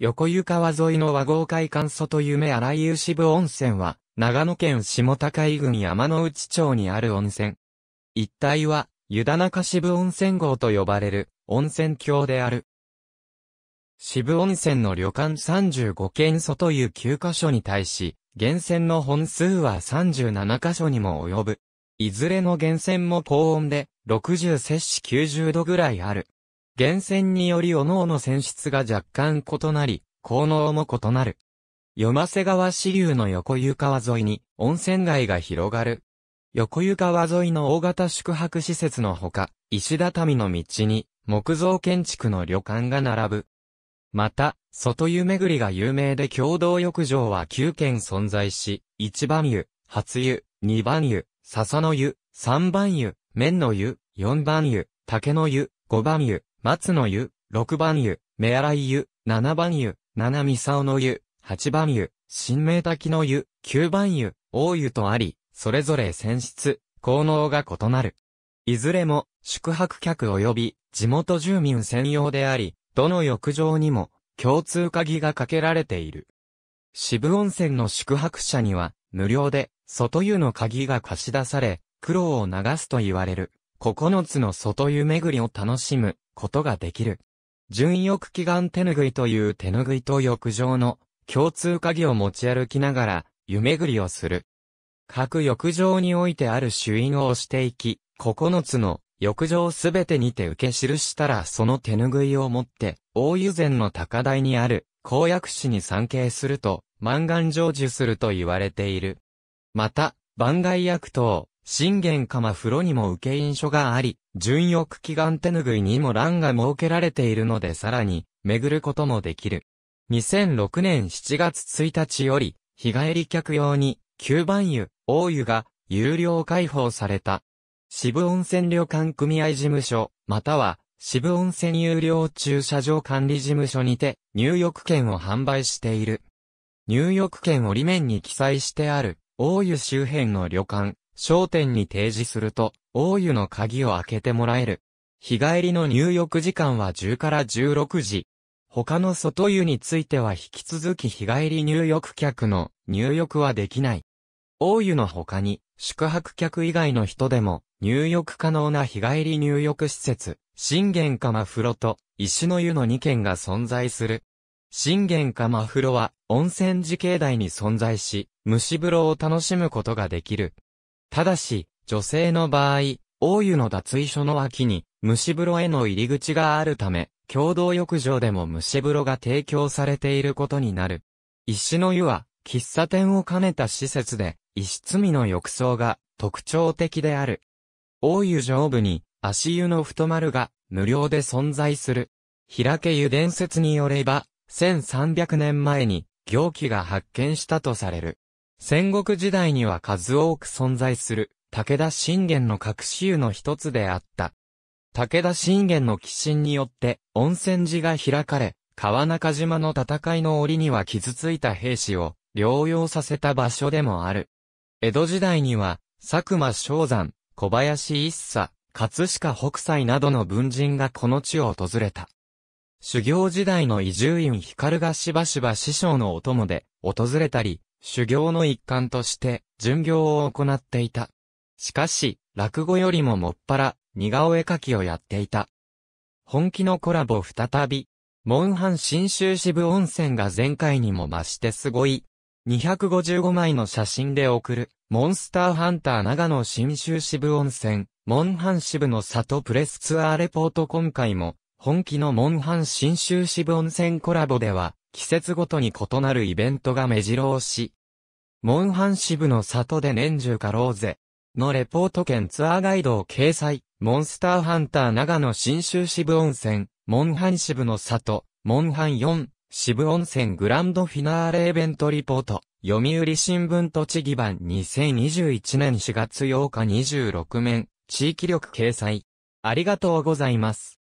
横湯川沿いの和合会館と夢荒井湯支部温泉は、長野県下高井郡山の内町にある温泉。一帯は、湯田中支部温泉郷と呼ばれる、温泉郷である。支部温泉の旅館35軒いう9カ所に対し、源泉の本数は37カ所にも及ぶ。いずれの源泉も高温で、60摂氏90度ぐらいある。源泉により各々泉質が若干異なり、効能も異なる。夜間瀬川支流の横湯川沿いに温泉街が広がる。横湯川沿いの大型宿泊施設のほか、石畳の道に木造建築の旅館が並ぶ。また、外湯巡りが有名で共同浴場は9軒存在し、一番湯、初湯、二番湯、笹の湯、三番湯、麺の湯、四番湯、竹の湯、五番湯、松の湯、六番湯、目洗い湯、七番湯、七三竿の湯、八番湯、新名滝の湯、九番湯、大湯とあり、それぞれ選出、効能が異なる。いずれも、宿泊客及び地元住民専用であり、どの浴場にも共通鍵がかけられている。渋温泉の宿泊者には、無料で、外湯の鍵が貸し出され、苦労を流すと言われる。九つの外湯巡りを楽しむことができる。純欲祈願手ぬぐいという手ぬぐいと浴場の共通鍵を持ち歩きながら湯巡りをする。各浴場においてある主因を押していき、九つの浴場すべてにて受け記したらその手ぬぐいを持って、大湯前の高台にある公約市に参詣すると、満願成就すると言われている。また、番外薬等、信玄鎌風呂にも受け印書があり、純欲祈願手ぬぐいにも欄が設けられているのでさらに、巡ることもできる。2006年7月1日より、日帰り客用に、九番湯、大湯が、有料開放された。渋温泉旅館組合事務所、または、渋温泉有料駐車場管理事務所にて、入浴券を販売している。入浴券を裏面に記載してある、大湯周辺の旅館、商店に提示すると、大湯の鍵を開けてもらえる。日帰りの入浴時間は10から16時。他の外湯については引き続き日帰り入浴客の入浴はできない。大湯の他に、宿泊客以外の人でも、入浴可能な日帰り入浴施設、信玄釜風呂と石の湯の2軒が存在する。信玄釜風呂は温泉時系台に存在し、蒸し風呂を楽しむことができる。ただし、女性の場合、大湯の脱衣所の脇に、虫風呂への入り口があるため、共同浴場でも虫風呂が提供されていることになる。石の湯は、喫茶店を兼ねた施設で、石積みの浴槽が特徴的である。大湯上部に、足湯の太丸が無料で存在する。平家湯伝説によれば、1300年前に、行基が発見したとされる。戦国時代には数多く存在する、武田信玄の隠し湯の一つであった。武田信玄の寄進によって、温泉寺が開かれ、川中島の戦いの折には傷ついた兵士を療養させた場所でもある。江戸時代には、佐久間昭山、小林一茶、葛飾北斎などの文人がこの地を訪れた。修行時代の伊集院光がしばしば師匠のお供で訪れたり、修行の一環として、巡業を行っていた。しかし、落語よりももっぱら、似顔絵描きをやっていた。本気のコラボ再び、モンハン新州支部温泉が前回にも増してすごい。255枚の写真で送る、モンスターハンター長野新州支部温泉、モンハン支部の里プレスツアーレポート今回も、本気のモンハン新州支部温泉コラボでは、季節ごとに異なるイベントが目白押し。モンハン支部の里で年中かろうぜ。のレポート兼ツアーガイドを掲載。モンスターハンター長野新州支部温泉。モンハン支部の里。モンハン4。支部温泉グランドフィナーレイベントリポート。読売新聞栃木版2021年4月8日26面。地域力掲載。ありがとうございます。